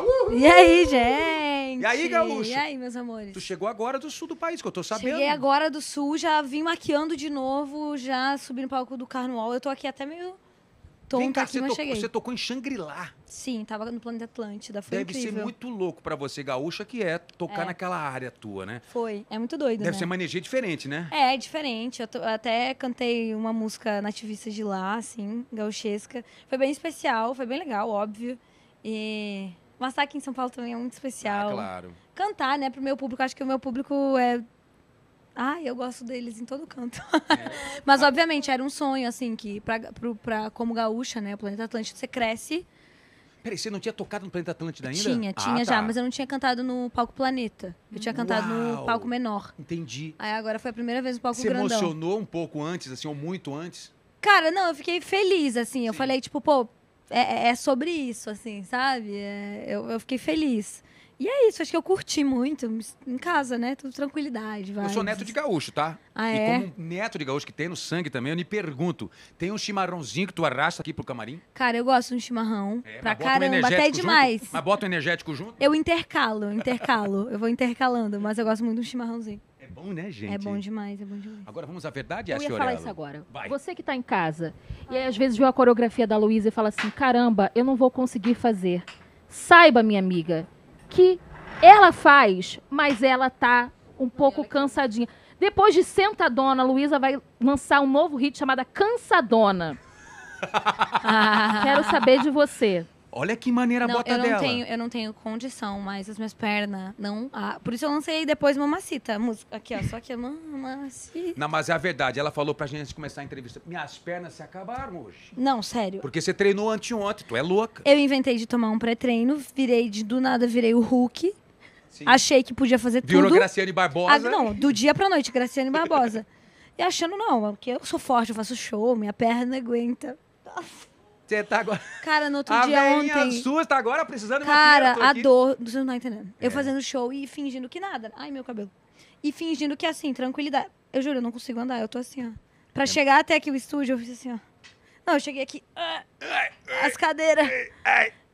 Uhul. E aí, gente? E aí, gaúcho? E aí, meus amores? Tu chegou agora do sul do país, que eu tô sabendo. Cheguei agora do sul, já vim maquiando de novo, já subi no palco do Carnaval. Eu tô aqui até meio tonta aqui, você mas tocou, cheguei. Você tocou em Xangri-Lá. Sim, tava no Planeta Atlântida, foi Deve incrível. ser muito louco pra você, gaúcha, que é tocar é. naquela área tua, né? Foi, é muito doido, Deve né? ser uma energia diferente, né? É, é diferente. Eu, eu até cantei uma música nativista de lá, assim, gauchesca. Foi bem especial, foi bem legal, óbvio. E mas estar tá aqui em São Paulo também é muito especial. Ah, claro. Cantar, né, pro meu público. Acho que o meu público é. Ah, eu gosto deles em todo canto. É. Mas, obviamente, era um sonho, assim, que pra, pro, pra, como gaúcha, né, o Planeta Atlântico, você cresce. Peraí, você não tinha tocado no Planeta Atlântida ainda? Tinha, ah, tinha ah, já, tá. mas eu não tinha cantado no palco Planeta. Eu tinha cantado Uau, no palco menor. Entendi. Aí agora foi a primeira vez no palco você grandão. Você emocionou um pouco antes, assim, ou muito antes? Cara, não, eu fiquei feliz, assim. Eu falei, tipo, pô, é, é, é sobre isso, assim, sabe? É, eu, eu fiquei feliz. E é isso, acho que eu curti muito. Em casa, né? Tudo tranquilidade. Vai. Eu sou neto de gaúcho, tá? Ah, e é? como neto de gaúcho que tem no sangue também, eu me pergunto: tem um chimarrãozinho que tu arrasta aqui pro camarim? Cara, eu gosto de um chimarrão. É, pra caramba, um até demais. mas bota o um energético junto? Eu intercalo, intercalo. eu vou intercalando, mas eu gosto muito de um chimarrãozinho. É bom, né, é gente? É bom demais, é bom demais. Agora vamos à verdade, Eu ia Orello. falar isso agora. Vai. Você que está em casa e aí, às vezes viu a coreografia da Luísa e fala assim: caramba, eu não vou conseguir fazer. Saiba, minha amiga, que ela faz, mas ela tá um pouco cansadinha. Depois de Sentadona, a Luísa vai lançar um novo hit chamado Cansadona. Ah. Quero saber de você. Olha que maneira não, a bota eu não dela. Tenho, eu não tenho condição, mas as minhas pernas não. Ah, por isso eu lancei depois Mamacita, música. Aqui, ó, só que é Mamacita. Não, mas é a verdade. Ela falou pra gente começar a entrevista: minhas pernas se acabaram hoje. Não, sério. Porque você treinou anteontem, tu é louca. Eu inventei de tomar um pré-treino, virei de do nada, virei o Hulk. Sim. Achei que podia fazer Virou tudo. Virou Graciane Barbosa. Ah, não, do dia pra noite, Graciane Barbosa. e achando, não, porque é eu sou forte, eu faço show, minha perna aguenta. Nossa. Você tá agora. Cara, no outro a dia ontem. sua tá agora precisando Cara, a dor. Você não tá entendendo. É. Eu fazendo show e fingindo que nada. Ai, meu cabelo. E fingindo que assim, tranquilidade. Eu juro, eu não consigo andar. Eu tô assim, ó. Pra é. chegar até aqui o estúdio, eu fiz assim, ó. Não, eu cheguei aqui. Ah, as cadeiras.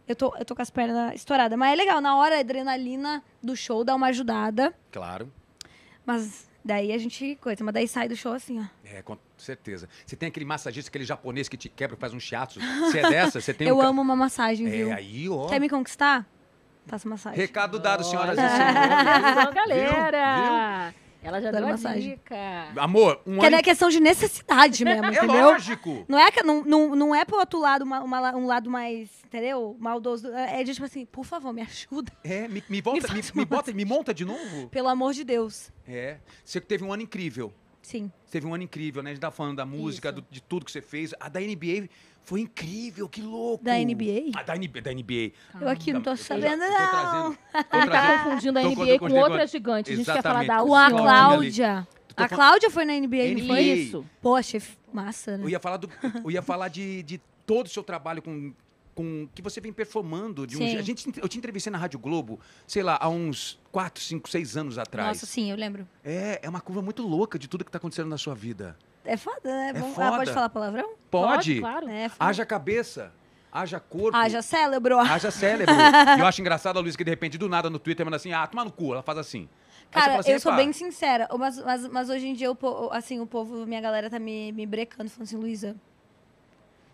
Eu tô, eu tô com as pernas estouradas. Mas é legal, na hora a adrenalina do show dá uma ajudada. Claro. Mas Daí a gente coisa, mas daí sai do show assim, ó. É, com certeza. Você tem aquele massagista, aquele japonês que te quebra, faz um shiatsu. Você é dessa? Você tem Eu um... amo uma massagem, é, aí, ó. Quer me conquistar? Faça massagem. Recado dado, senhoras e senhores. galera. Viu? Viu? Ela já deu a massagem. dica. Amor, um que ano... é, é questão de necessidade é, mesmo, é entendeu? lógico. Não é, não, não, não é pro outro lado, uma, uma, um lado mais, entendeu? Maldoso. É, é de tipo assim, por favor, me ajuda. É, me, me, volta, me, me, me bota, me monta de novo. Pelo amor de Deus. É. Você teve um ano incrível. Sim. Você teve um ano incrível, né? A gente tá falando da música, do, de tudo que você fez. A da NBA foi incrível, que louco. Da NBA? A da, NBA. Da NBA. Ah. Eu aqui não tô sabendo, eu já, não. Trazendo, tá confundindo a NBA com, com outra gigante. A gente quer falar da Com a Cláudia. A Cláudia foi na NBA, NBA. foi isso? Poxa, é massa, né? Eu ia falar, do, eu ia falar de, de todo o seu trabalho com com que você vem performando de um, a gente eu te entrevistei na Rádio Globo, sei lá, há uns 4, 5, 6 anos atrás. Nossa, sim, eu lembro. É, é uma curva muito louca de tudo que está acontecendo na sua vida. É foda, né? É Vamos, foda. Ah, pode falar palavrão? Pode. pode claro. É, Haja cabeça. Haja corpo. Haja cérebro. Haja cérebro. eu acho engraçado a Luísa que de repente do nada no Twitter manda assim: ah, toma no cu. Ela faz assim. Cara, assim, eu sou bem sincera, mas, mas, mas hoje em dia, assim, o povo, minha galera tá me, me brecando, falando assim, Luísa,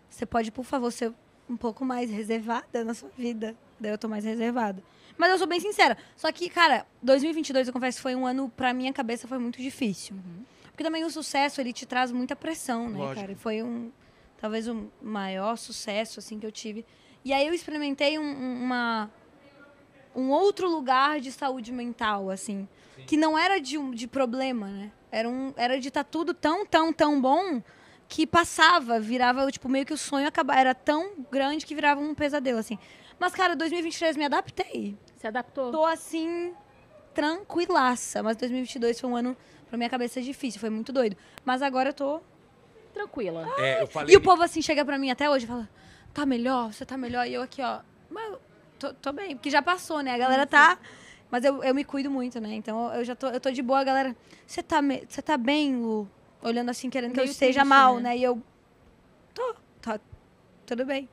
você pode, por favor, ser um pouco mais reservada na sua vida. Daí eu tô mais reservada. Mas eu sou bem sincera. Só que, cara, 2022, eu confesso, foi um ano, pra minha cabeça, foi muito difícil. Uhum. Porque também o sucesso, ele te traz muita pressão, né, Lógico. cara? E foi um, talvez o um maior sucesso, assim, que eu tive. E aí eu experimentei um, uma, um outro lugar de saúde mental, assim. Sim. Que não era de, de problema, né? Era, um, era de estar tá tudo tão, tão, tão bom que passava, virava, tipo, meio que o sonho acabava. Era tão grande que virava um pesadelo, assim. Mas, cara, 2023 me adaptei. Se adaptou? Tô assim, tranquilaça. Mas 2022 foi um ano, pra minha cabeça, difícil. Foi muito doido. Mas agora eu tô. Tranquila. É, eu falei... E o povo, assim, chega pra mim até hoje e fala: tá melhor, você tá melhor. E eu aqui, ó. Mas tô, tô bem, porque já passou, né? A galera tá. Uhum. Mas eu, eu me cuido muito, né? Então eu já tô, eu tô de boa, galera. Você tá, me... tá bem, Lu? olhando assim, querendo que eu esteja triste, mal, né? né? E eu. Tô, tô tá, tudo bem.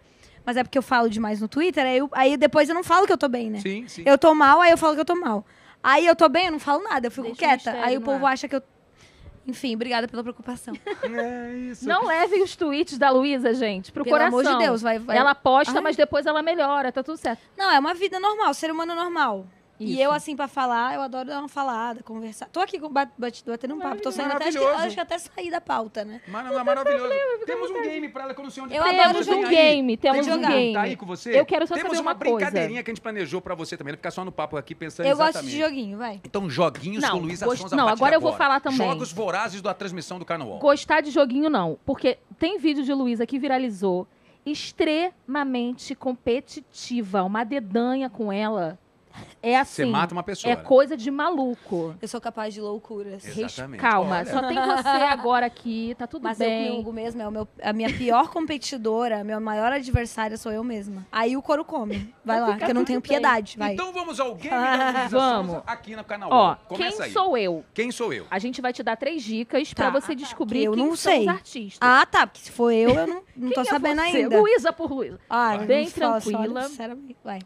Mas é porque eu falo demais no Twitter, aí, eu, aí depois eu não falo que eu tô bem, né? Sim, sim. Eu tô mal, aí eu falo que eu tô mal. Aí eu tô bem, eu não falo nada, eu fico Deixa quieta. aí o povo acha que eu. Enfim, obrigada pela preocupação. É isso. Não levem os tweets da Luísa, gente, pro Pelo coração. Pelo amor de Deus, vai. vai... Ela posta, Ai. mas depois ela melhora, tá tudo certo. Não, é uma vida normal, ser humano normal. Isso. E eu, assim, pra falar, eu adoro dar uma falada, conversar. Tô aqui com batendo um papo, tô saindo até, acho que, acho que até saí da pauta, né? Mara, não, maravilhoso. Temos um game pra ela que eu não sei onde Eu tem. adoro Temos um game, temos um game. Tá aí com você? Eu quero só temos saber uma, uma brincadeirinha que a gente planejou pra você também, não ficar só no papo aqui pensando eu exatamente. Eu gosto de joguinho, vai. Então, joguinhos não, com Luiz gost... Não, agora eu vou falar também. Jogos vorazes da transmissão do Carnaval. Gostar de joguinho, não. Porque tem vídeo de Luísa que viralizou extremamente competitiva, uma dedanha com ela é assim. Você mata uma pessoa. É né? coisa de maluco. Eu sou capaz de loucuras. Exatamente. Calma, Olha. só tem você agora aqui, tá tudo Mas é bem. Mas eu pingo mesmo, é meu, a minha pior competidora, a minha maior adversária sou eu mesma. Aí o couro come. Vai lá, que eu não tenho bem. piedade. Vai. Então vamos ao game Vamos. aqui no canal. Ó, Começa quem aí. sou eu? Quem sou eu? A gente vai te dar três dicas tá. pra você descobrir que eu não sei. artistas. Ah, tá, porque se for eu, eu não, não tô é sabendo você? ainda. Luísa por Luísa. Ah, bem tranquila.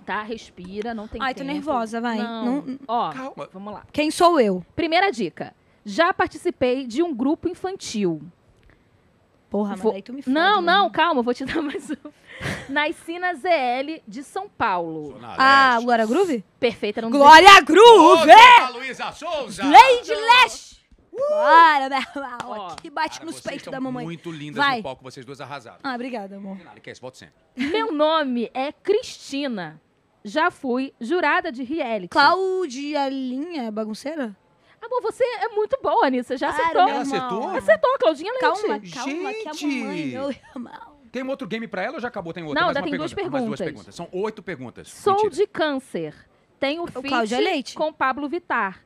Tá, respira, não tem Ai, nervosa, vai. Não. Não- Ó, Calma. vamos lá. Quem sou eu? Primeira dica. Já participei de um grupo infantil. Porra, mas Vou- tu me fode, não, né? não, calma, vou te dar mais um. Nasci na ZL de São Paulo. Ah, Glória Groove? Perfeita, não Glória Groove! É? Luísa Souza! Lady Lash! Uh! Bora, minha Que bate Cara, nos peitos da mamãe. Muito lindas Vai. no palco, vocês duas arrasaram. Ah, obrigada, amor. que é isso, Meu nome é Cristina já fui jurada de reality. Cláudia Linha é bagunceira? Amor, você é muito boa nisso. Você já acertou. Ela acertou? Acertou, Claudinha Leite. Calma, calma, Gente. que a mamãe Tem outro game pra ela ou já acabou? Tem outro Não, ainda tem pergunta. duas perguntas. Mais duas perguntas. São oito perguntas. Sou Mentira. de câncer. Tenho feat com Pablo Vitar.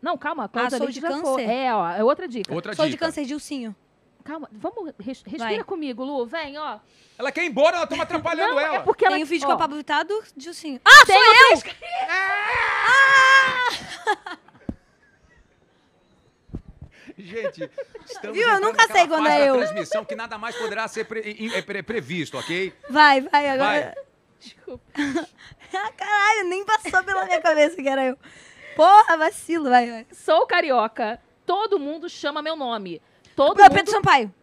Não, calma. Cláudia ah, sou Leite de câncer. Foi. É, ó. É outra dica. Outra sou dica. de câncer de ursinho. Calma, vamos, res, respira Vai. comigo, Lu, vem, ó. Ela quer ir embora, ela tava atrapalhando Não, é ela. É porque ela. Tem um vídeo ó. com a Pablo Vittar de assim. Ah, Tem sou eu! Ah! Gente, estamos Viu? Eu nunca sei quando é eu. transmissão que nada mais poderá ser pre, pre, previsto, ok? Vai, vai, agora. Vai. Desculpa. Caralho, nem passou pela minha cabeça que era eu. Porra, vacilo, vai, vai. Sou carioca. Todo mundo chama meu nome. Todo Meu mundo... Pedro Sampaio.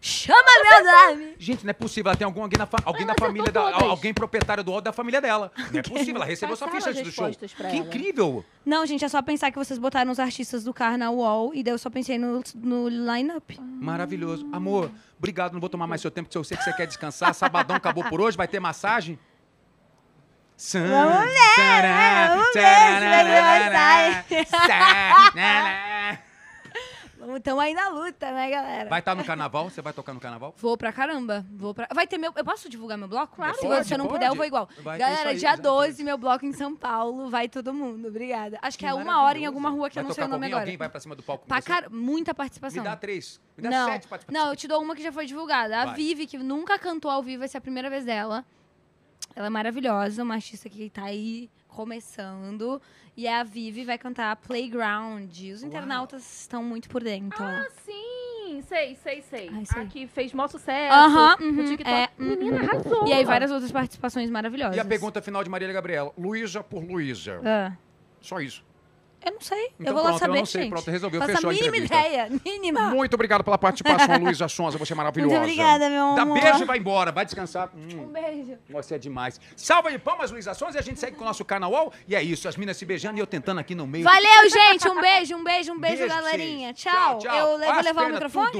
Chama meu nome! Gente, não é possível. Ela tem algum, alguém, na fa- alguém da família da. Alguém proprietário do wall da família dela. Não é possível. Ela recebeu sua ficha antes do show. Que incrível! Não, gente, é só pensar que vocês botaram os artistas do Carnaval Wall e daí eu só pensei no, no line-up. Maravilhoso. Amor, obrigado. Não vou tomar mais seu tempo, porque eu sei que você quer descansar. Sabadão acabou por hoje, vai ter massagem. Vamos ver, vamos ver se vai estamos aí na luta, né, galera? Vai estar tá no carnaval? Você vai tocar no carnaval? Vou pra caramba. Vou pra... Vai ter meu. Eu posso divulgar meu bloco? Claro. Pode, Se você não pode. puder, eu vou igual. Vai, é galera, aí, dia 12, meu bloco em São Paulo. Vai todo mundo. Obrigada. Acho que, que é uma hora em alguma rua que vai eu não sei o nome agora. Alguém vai pra cima do palco pra tá car... Muita participação. Me dá três. Me dá não. sete participações. Não, eu te dou uma que já foi divulgada. A vai. Vivi, que nunca cantou ao vivo, essa é a primeira vez dela. Ela é maravilhosa, uma artista que tá aí começando. E a Vivi vai cantar Playground. Os Uau. internautas estão muito por dentro. Ah, sim! Sei, sei, sei. Ai, sei. A que fez mó sucesso. Aham. Uh É, uhum. Menina, arrasou. E aí várias outras participações maravilhosas. E a pergunta final de Marília Gabriela. Luísa por Luísa. Ah. Só isso. Eu não sei. Então, eu vou pronto, lá saber, eu não sei. Gente. Pronto, resolveu. fechou a mínima ideia. Mínima. Muito obrigado pela participação, Luísa Sonza. Você é maravilhosa. Muito obrigada, meu amor. Dá beijo e vai embora. Vai descansar. Hum. Um beijo. Você é demais. Salva de palmas, Luísa Sonza. E a gente segue com o nosso canal UOL. E é isso. As minas se beijando e eu tentando aqui no meio. Valeu, gente. Um beijo, um beijo, um beijo, beijo galerinha. Tchau. tchau, tchau. Eu vou levar o microfone?